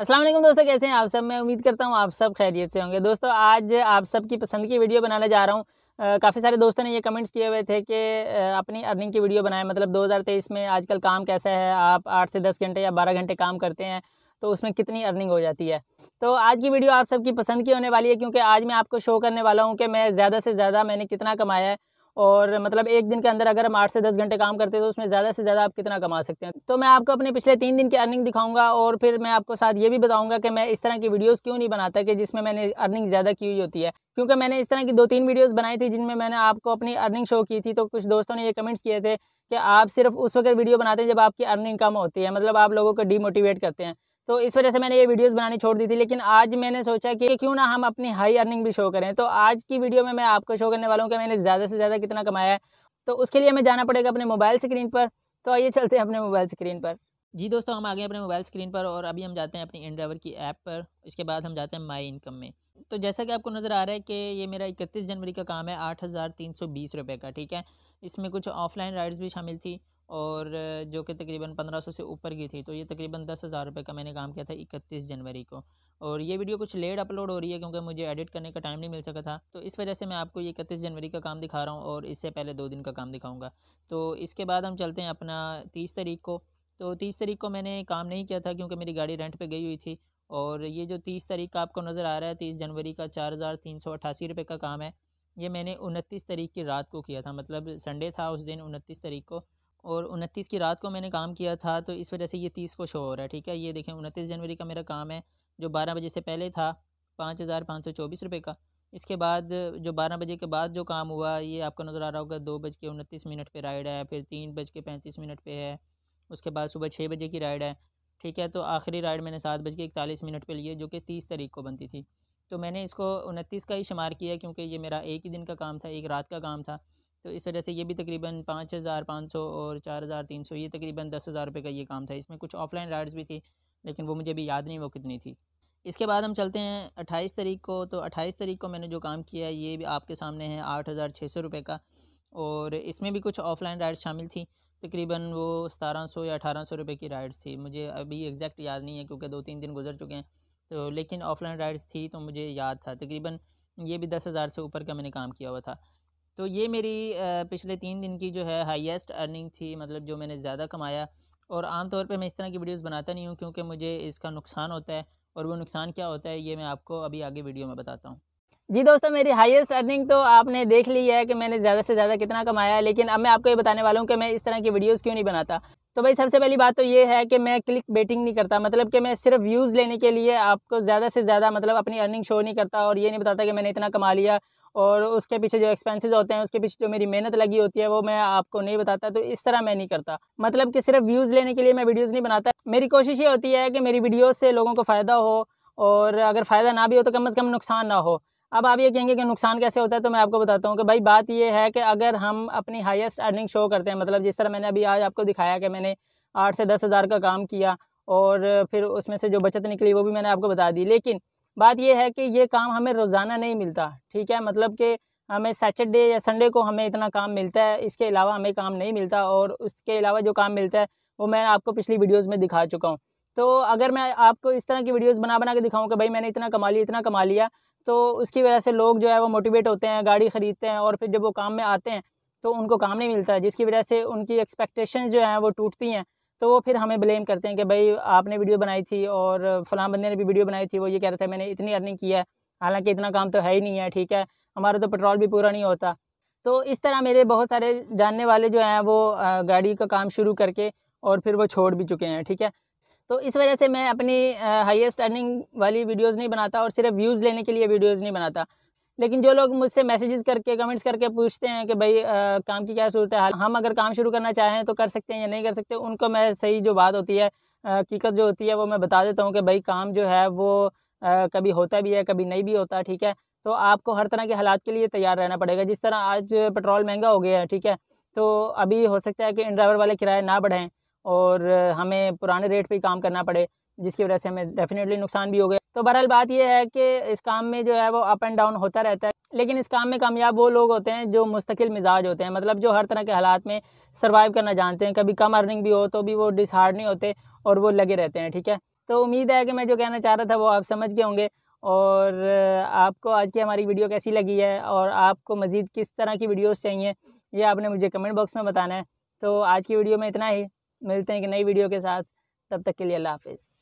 अस्सलाम वालेकुम दोस्तों कैसे हैं आप सब मैं उम्मीद करता हूँ आप सब खैरियत से होंगे दोस्तों आज आप सबकी पसंद की वीडियो बनाने जा रहा हूँ काफ़ी सारे दोस्तों ने ये कमेंट्स किए हुए थे कि अपनी अर्निंग की वीडियो बनाएं मतलब 2023 में आजकल काम कैसा है आप आठ से दस घंटे या बारह घंटे काम करते हैं तो उसमें कितनी अर्निंग हो जाती है तो आज की वीडियो आप सबकी पसंद की होने वाली है क्योंकि आज मैं आपको शो करने वाला हूँ कि मैं ज़्यादा से ज़्यादा मैंने कितना कमाया है और मतलब एक दिन के अंदर अगर हम आठ से दस घंटे काम करते हैं तो उसमें ज़्यादा से ज़्यादा आप कितना कमा सकते हैं तो मैं आपको अपने पिछले तीन दिन की अर्निंग दिखाऊंगा और फिर मैं आपको साथ ये भी बताऊंगा कि मैं इस तरह की वीडियोस क्यों नहीं बनाता कि जिसमें मैंने अर्निंग ज़्यादा की हुई होती है क्योंकि मैंने इस तरह की दो तीन वीडियोज़ बनाई थी जिनमें मैंने आपको अपनी अर्निंग शो की थी तो कुछ दोस्तों ने ये कमेंट्स किए थे कि आप सिर्फ उस वक्त वीडियो बनाते हैं जब आपकी अर्निंग कम होती है मतलब आप लोगों को डीमोटिवेट करते हैं तो इस वजह से मैंने ये वीडियोस बनानी छोड़ दी थी लेकिन आज मैंने सोचा कि क्यों ना हम अपनी हाई अर्निंग भी शो करें तो आज की वीडियो में मैं आपको शो करने वाला हूँ कि मैंने ज़्यादा से ज़्यादा कितना कमाया है तो उसके लिए हमें जाना पड़ेगा अपने मोबाइल स्क्रीन पर तो आइए चलते हैं अपने मोबाइल स्क्रीन पर जी दोस्तों हम आ गए अपने मोबाइल स्क्रीन पर और अभी हम जाते हैं अपनी इंड्राइवर की ऐप पर इसके बाद हम जाते हैं माई इनकम में तो जैसा कि आपको नज़र आ रहा है कि ये मेरा इकतीस जनवरी का काम है आठ हज़ार तीन सौ बीस रुपये का ठीक है इसमें कुछ ऑफलाइन राइड्स भी शामिल थी और जो कि तकरीबन 1500 से ऊपर की थी तो ये तकरीबन दस हज़ार रुपये का मैंने काम किया था इकतीस जनवरी को और ये वीडियो कुछ लेट अपलोड हो रही है क्योंकि मुझे एडिट करने का टाइम नहीं मिल सका था तो इस वजह से मैं आपको ये इकतीस जनवरी का काम दिखा रहा हूँ और इससे पहले दो दिन का काम दिखाऊँगा तो इसके बाद हम चलते हैं अपना तीस तारीख को तो तीस तारीख को मैंने काम नहीं किया था क्योंकि मेरी गाड़ी रेंट पर गई हुई थी और ये जो तीस तारीख का आपको नज़र आ रहा है तीस जनवरी का चार हज़ार तीन सौ अट्ठासी रुपये का काम है ये मैंने उनतीस तारीख की रात को किया था मतलब संडे था उस दिन उनतीस तारीख को और उनतीस की रात को मैंने काम किया था तो इस वजह से ये तीस को शो हो रहा है ठीक है ये देखें उनतीस जनवरी का मेरा काम है जो बारह बजे से पहले था पाँच हज़ार पाँच सौ चौबीस रुपये का इसके बाद जो बारह बजे के बाद जो काम हुआ ये आपको नज़र आ रहा होगा दो बज के उनतीस मिनट पर राइड है फिर तीन बज के पैंतीस मिनट पर है उसके बाद सुबह छः बजे की राइड है ठीक है तो आखिरी राइड मैंने सात बज के इकतालीस मिनट पर लिए जो कि तीस तारीख को बनती थी तो मैंने इसको उनतीस का ही शुमार किया क्योंकि ये मेरा एक ही दिन का काम था एक रात का काम था तो इस वजह से ये भी तकरीबन पाँच हज़ार पाँच सौ और चार हज़ार तीन सौ ये तकरीबन दस हज़ार रुपये का ये काम था इसमें कुछ ऑफलाइन राइड्स भी थी लेकिन वो मुझे अभी याद नहीं वो कितनी थी इसके बाद हम चलते हैं अट्ठाईस तारीख को तो अट्ठाईस तारीख को मैंने जो काम किया ये भी आपके सामने है आठ हज़ार छः सौ रुपये का और इसमें भी कुछ ऑफलाइन राइड्स शामिल थी तकरीबन वो सतारह सौ या अठारह सौ रुपये की राइड्स थी मुझे अभी एग्जैक्ट याद नहीं है क्योंकि दो तीन दिन गुजर चुके हैं तो लेकिन ऑफलाइन राइड्स थी तो मुझे याद था तकरीबन ये भी दस हज़ार से ऊपर का मैंने काम किया हुआ था तो ये मेरी पिछले तीन दिन की जो है हाईएस्ट अर्निंग थी मतलब जो मैंने ज़्यादा कमाया और आमतौर पे मैं इस तरह की वीडियोस बनाता नहीं हूँ क्योंकि मुझे इसका नुकसान होता है और वो नुकसान क्या होता है ये मैं आपको अभी आगे वीडियो में बताता हूँ जी दोस्तों मेरी हाईएस्ट अर्निंग तो आपने देख ली है कि मैंने ज़्यादा से ज़्यादा कितना कमाया है लेकिन अब मैं आपको ये बताने वाला हूँ कि मैं इस तरह की वीडियोज़ क्यों नहीं बनाता तो भाई सबसे पहली बात तो ये है कि मैं क्लिक बेटिंग नहीं करता मतलब कि मैं सिर्फ व्यूज़ लेने के लिए आपको ज़्यादा से ज़्यादा मतलब अपनी अर्निंग शो नहीं करता और ये नहीं बताता कि मैंने इतना कमा लिया और उसके पीछे जो एक्सपेंसेस होते हैं उसके पीछे जो मेरी मेहनत लगी होती है वो मैं आपको नहीं बताता तो इस तरह मैं नहीं करता मतलब कि सिर्फ व्यूज़ लेने के लिए मैं वीडियोज़ नहीं बनाता मेरी कोशिश ये होती है कि मेरी वीडियोज़ से लोगों को फ़ायदा हो और अगर फ़ायदा ना भी हो तो कम अज़ कम नुकसान ना हो अब आप ये कहेंगे कि नुकसान कैसे होता है तो मैं आपको बताता हूँ कि भाई बात ये है कि अगर हम अपनी हाईएस्ट अर्निंग शो करते हैं मतलब जिस तरह मैंने अभी आज आपको दिखाया कि मैंने आठ से दस हज़ार का काम किया और फिर उसमें से जो बचत निकली वो भी मैंने आपको बता दी लेकिन बात यह है कि ये काम हमें रोज़ाना नहीं मिलता ठीक है मतलब कि हमें सैटरडे या संडे को हमें इतना काम मिलता है इसके अलावा हमें काम नहीं मिलता और उसके अलावा जो काम मिलता है वो मैं आपको पिछली वीडियोज़ में दिखा चुका हूँ तो अगर मैं आपको इस तरह की वीडियोस बना बना के दिखाऊं कि भाई मैंने इतना कमा लिया इतना कमा लिया तो उसकी वजह से लोग जो है वो मोटिवेट होते हैं गाड़ी ख़रीदते हैं और फिर जब वो काम में आते हैं तो उनको काम नहीं मिलता जिसकी वजह से उनकी एक्सपेक्टेशन जो हैं वो टूटती हैं तो वो फिर हमें ब्लेम करते हैं कि भाई आपने वीडियो बनाई थी और फलाम बंदे ने भी वीडियो बनाई थी वो ये कह रहा था मैंने इतनी अर्निंग की है हालांकि इतना काम तो है ही नहीं है ठीक है हमारा तो पेट्रोल भी पूरा नहीं होता तो इस तरह मेरे बहुत सारे जानने वाले जो हैं वो गाड़ी का काम शुरू करके और फिर वो छोड़ भी चुके हैं ठीक है तो इस वजह से मैं अपनी हाईएस्ट अर्निंग वाली वीडियोस नहीं बनाता और सिर्फ व्यूज़ लेने के लिए वीडियोस नहीं बनाता लेकिन जो लोग मुझसे मैसेजेस करके कमेंट्स करके पूछते हैं कि भाई आ, काम की क्या सूरत है हम अगर काम शुरू करना चाहें तो कर सकते हैं या नहीं कर सकते उनको मैं सही जो बात होती है हकीकत जो होती है वो मैं बता देता हूँ कि भाई काम जो है वो आ, कभी होता भी है कभी नहीं भी होता ठीक है तो आपको हर तरह के हालात के लिए तैयार रहना पड़ेगा जिस तरह आज पेट्रोल महंगा हो गया है ठीक है तो अभी हो सकता है कि इन ड्राइवर वाले किराए ना बढ़ें और हमें पुराने रेट पर ही काम करना पड़े जिसकी वजह से हमें डेफिनेटली नुकसान भी हो गया तो बहरहाल बात यह है कि इस काम में जो है वो अप एंड डाउन होता रहता है लेकिन इस काम में कामयाब वो लोग होते हैं जो मुस्तकिल मिजाज होते हैं मतलब जो हर तरह के हालात में सर्वाइव करना जानते हैं कभी कम अर्निंग भी हो तो भी वो डिसहार्ड नहीं होते और वो लगे रहते हैं ठीक है तो उम्मीद है कि मैं जो कहना चाह रहा था वो आप समझ गए होंगे और आपको आज की हमारी वीडियो कैसी लगी है और आपको मज़ीद किस तरह की वीडियोस चाहिए ये आपने मुझे कमेंट बॉक्स में बताना है तो आज की वीडियो में इतना ही मिलते हैं कि नई वीडियो के साथ तब तक के लिए अल्लाह हाफिज़